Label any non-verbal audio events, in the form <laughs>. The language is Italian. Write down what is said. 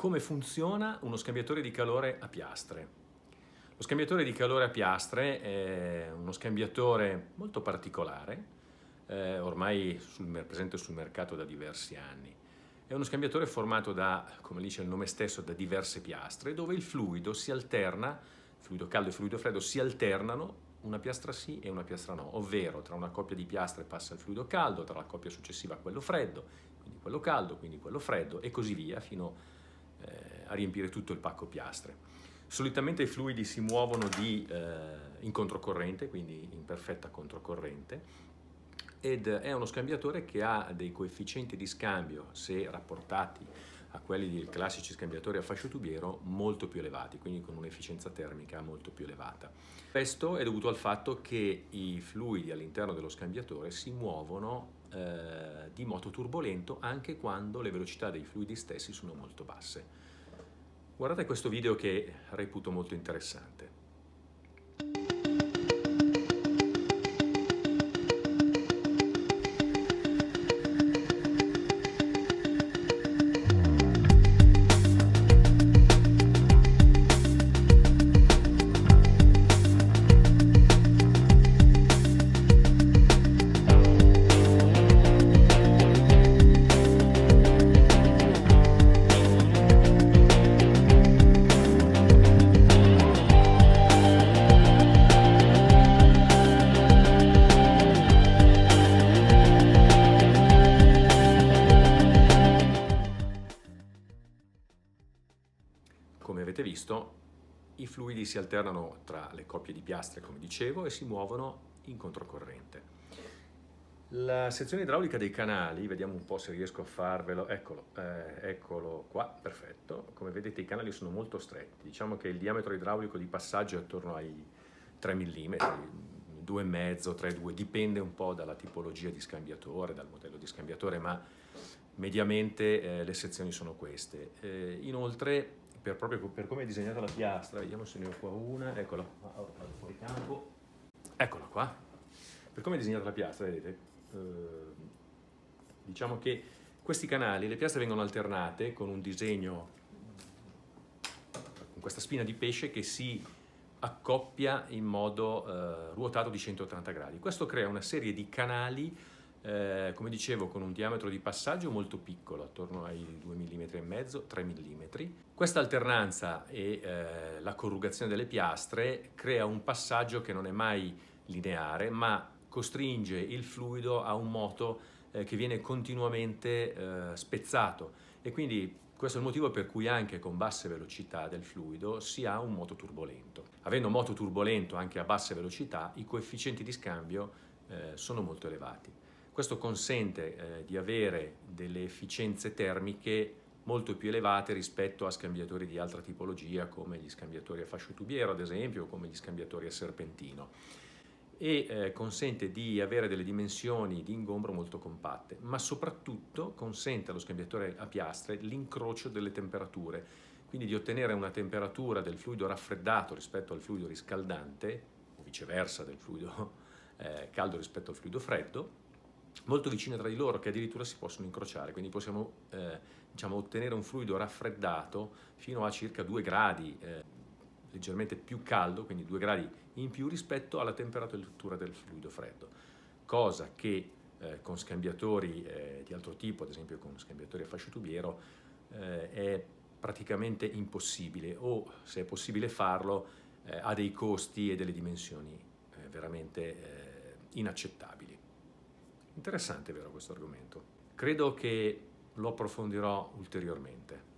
come funziona uno scambiatore di calore a piastre. Lo scambiatore di calore a piastre è uno scambiatore molto particolare, eh, ormai sul, presente sul mercato da diversi anni. È uno scambiatore formato da, come dice il nome stesso, da diverse piastre dove il fluido si alterna, fluido caldo e fluido freddo si alternano una piastra sì e una piastra no, ovvero tra una coppia di piastre passa il fluido caldo, tra la coppia successiva quello freddo, quindi quello caldo, quindi quello freddo e così via fino a eh, a riempire tutto il pacco piastre. Solitamente i fluidi si muovono di, eh, in controcorrente, quindi in perfetta controcorrente, ed è uno scambiatore che ha dei coefficienti di scambio, se rapportati a quelli dei classici scambiatori a fascio tubiero molto più elevati, quindi con un'efficienza termica molto più elevata. Questo è dovuto al fatto che i fluidi all'interno dello scambiatore si muovono eh, di moto turbolento anche quando le velocità dei fluidi stessi sono molto basse. Guardate questo video che reputo molto interessante. avete visto, i fluidi si alternano tra le coppie di piastre, come dicevo, e si muovono in controcorrente. La sezione idraulica dei canali, vediamo un po' se riesco a farvelo, eccolo, eh, eccolo qua, perfetto. Come vedete i canali sono molto stretti, diciamo che il diametro idraulico di passaggio è attorno ai 3 mm, 2,5, 3,2, dipende un po' dalla tipologia di scambiatore, dal modello di scambiatore, ma mediamente eh, le sezioni sono queste. Eh, inoltre per, proprio per come è disegnata la piastra, vediamo se ne ho qua una, eccola, vado fuori campo, eccola qua, per come è disegnata la piastra, vedete, eh, diciamo che questi canali, le piastre vengono alternate con un disegno, con questa spina di pesce che si accoppia in modo eh, ruotato di 180 gradi. Questo crea una serie di canali eh, come dicevo con un diametro di passaggio molto piccolo, attorno ai 2 mm e mezzo, 3 mm. Questa alternanza e eh, la corrugazione delle piastre crea un passaggio che non è mai lineare, ma costringe il fluido a un moto eh, che viene continuamente eh, spezzato e quindi questo è il motivo per cui anche con basse velocità del fluido si ha un moto turbolento. Avendo moto turbolento anche a basse velocità, i coefficienti di scambio eh, sono molto elevati. Questo consente eh, di avere delle efficienze termiche molto più elevate rispetto a scambiatori di altra tipologia come gli scambiatori a fascio tubiero ad esempio o come gli scambiatori a serpentino e eh, consente di avere delle dimensioni di ingombro molto compatte ma soprattutto consente allo scambiatore a piastre l'incrocio delle temperature quindi di ottenere una temperatura del fluido raffreddato rispetto al fluido riscaldante o viceversa del fluido <laughs> eh, caldo rispetto al fluido freddo molto vicine tra di loro che addirittura si possono incrociare, quindi possiamo eh, diciamo, ottenere un fluido raffreddato fino a circa 2 gradi, eh, leggermente più caldo, quindi 2 gradi in più rispetto alla temperatura del fluido freddo, cosa che eh, con scambiatori eh, di altro tipo, ad esempio con scambiatori a fascio tubiero, eh, è praticamente impossibile o se è possibile farlo eh, ha dei costi e delle dimensioni veramente inaccettabili. Interessante, vero, questo argomento? Credo che lo approfondirò ulteriormente.